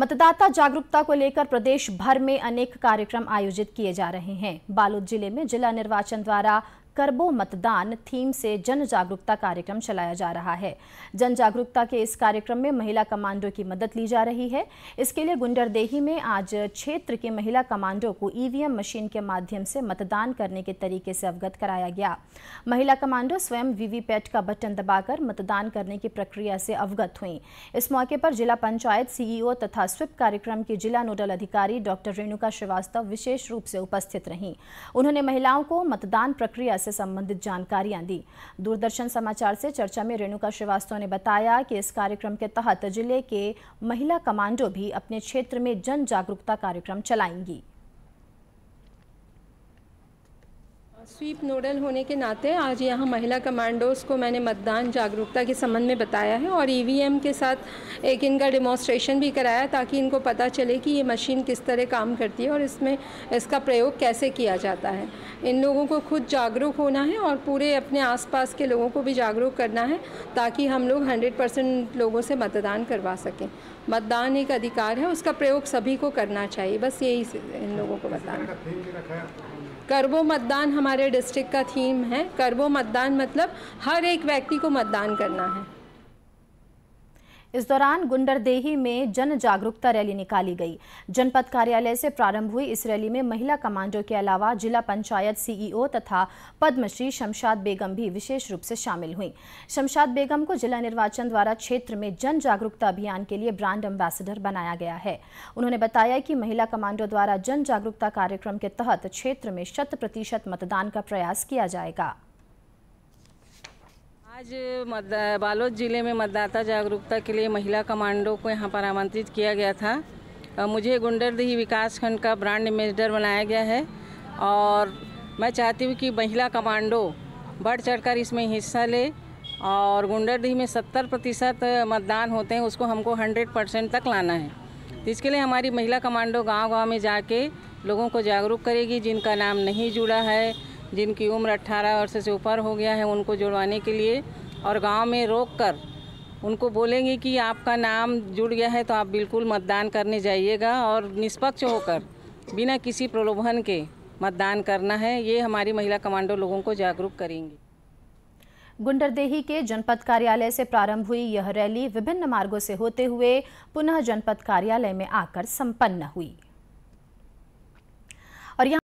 मतदाता जागरूकता को लेकर प्रदेश भर में अनेक कार्यक्रम आयोजित किए जा रहे हैं बालोद जिले में जिला निर्वाचन द्वारा करबो मतदान थीम से जन जागरूकता कार्यक्रम चलाया जा रहा है जन जागरूकता के इस कार्यक्रम में महिला कमांडो की मदद ली जा रही है इसके लिए गुंडरदेही में आज क्षेत्र के महिला कमांडो को ईवीएम मशीन के माध्यम से मतदान करने के तरीके से अवगत कराया गया महिला कमांडो स्वयं वीवीपैट का बटन दबाकर मतदान करने की प्रक्रिया से अवगत हुई इस मौके पर जिला पंचायत सीईओ तथा स्विप कार्यक्रम की जिला नोडल अधिकारी डॉक्टर रेणुका श्रीवास्तव विशेष रूप से उपस्थित रहीं उन्होंने महिलाओं को मतदान प्रक्रिया से संबंधित जानकारियां दी दूरदर्शन समाचार से चर्चा में रेणुका श्रीवास्तव ने बताया कि इस कार्यक्रम के तहत जिले के महिला कमांडो भी अपने क्षेत्र में जन जागरूकता कार्यक्रम चलाएंगी स्वीप नोडल होने के नाते आज यहाँ महिला कमांडोज को मैंने मतदान जागरूकता के संबंध में बताया है और ईवीएम e के साथ एक इनका डेमोन्स्ट्रेशन भी कराया ताकि इनको पता चले कि ये मशीन किस तरह काम करती है और इसमें इसका प्रयोग कैसे किया जाता है इन लोगों को खुद जागरूक होना है और पूरे अपने आसपास के लोगों को भी जागरूक करना है ताकि हम लोग हंड्रेड परसेंट लोगों से मतदान करवा सकें मतदान एक अधिकार है उसका प्रयोग सभी को करना चाहिए बस यही इन लोगों को बताना कर वो मतदान हमारे हमारे डिस्ट्रिक्ट का थीम है करबो मतदान मतलब हर एक व्यक्ति को मतदान करना है इस दौरान गुंडरदेही में जन जागरूकता रैली निकाली गई जनपद कार्यालय से प्रारंभ हुई इस रैली में महिला कमांडो के अलावा जिला पंचायत सीईओ तथा पद्मश्री शमशाद बेगम भी विशेष रूप से शामिल हुई शमशाद बेगम को जिला निर्वाचन द्वारा क्षेत्र में जन जागरूकता अभियान के लिए ब्रांड एम्बेसडर बनाया गया है उन्होंने बताया कि महिला कमांडो द्वारा जन जागरूकता कार्यक्रम के तहत क्षेत्र में शत प्रतिशत मतदान का प्रयास किया जाएगा आज बालोद ज़िले में मतदाता जागरूकता के लिए महिला कमांडो को यहाँ पर आमंत्रित किया गया था मुझे विकास विकासखंड का ब्रांड एम्बेसडर बनाया गया है और मैं चाहती हूँ कि महिला कमांडो बढ़ चढ़कर इसमें हिस्सा ले और गुंडरदही में 70 प्रतिशत मतदान होते हैं उसको हमको 100 परसेंट तक लाना है इसके लिए हमारी महिला कमांडो गांव-गांव में जाके लोगों को जागरूक करेगी जिनका नाम नहीं जुड़ा है जिनकी उम्र 18 वर्ष से ऊपर हो गया है उनको जुड़वाने के लिए और गांव में रोक कर उनको बोलेंगे कि आपका नाम जुड़ गया है तो आप बिल्कुल मतदान करने जाइएगा और निष्पक्ष होकर बिना किसी प्रलोभन के मतदान करना है ये हमारी महिला कमांडो लोगों को जागरूक करेंगी गुंडरदेही के जनपद कार्यालय से प्रारंभ हुई यह रैली विभिन्न मार्गों से होते हुए पुनः जनपद कार्यालय में आकर संपन्न हुई और यहाँ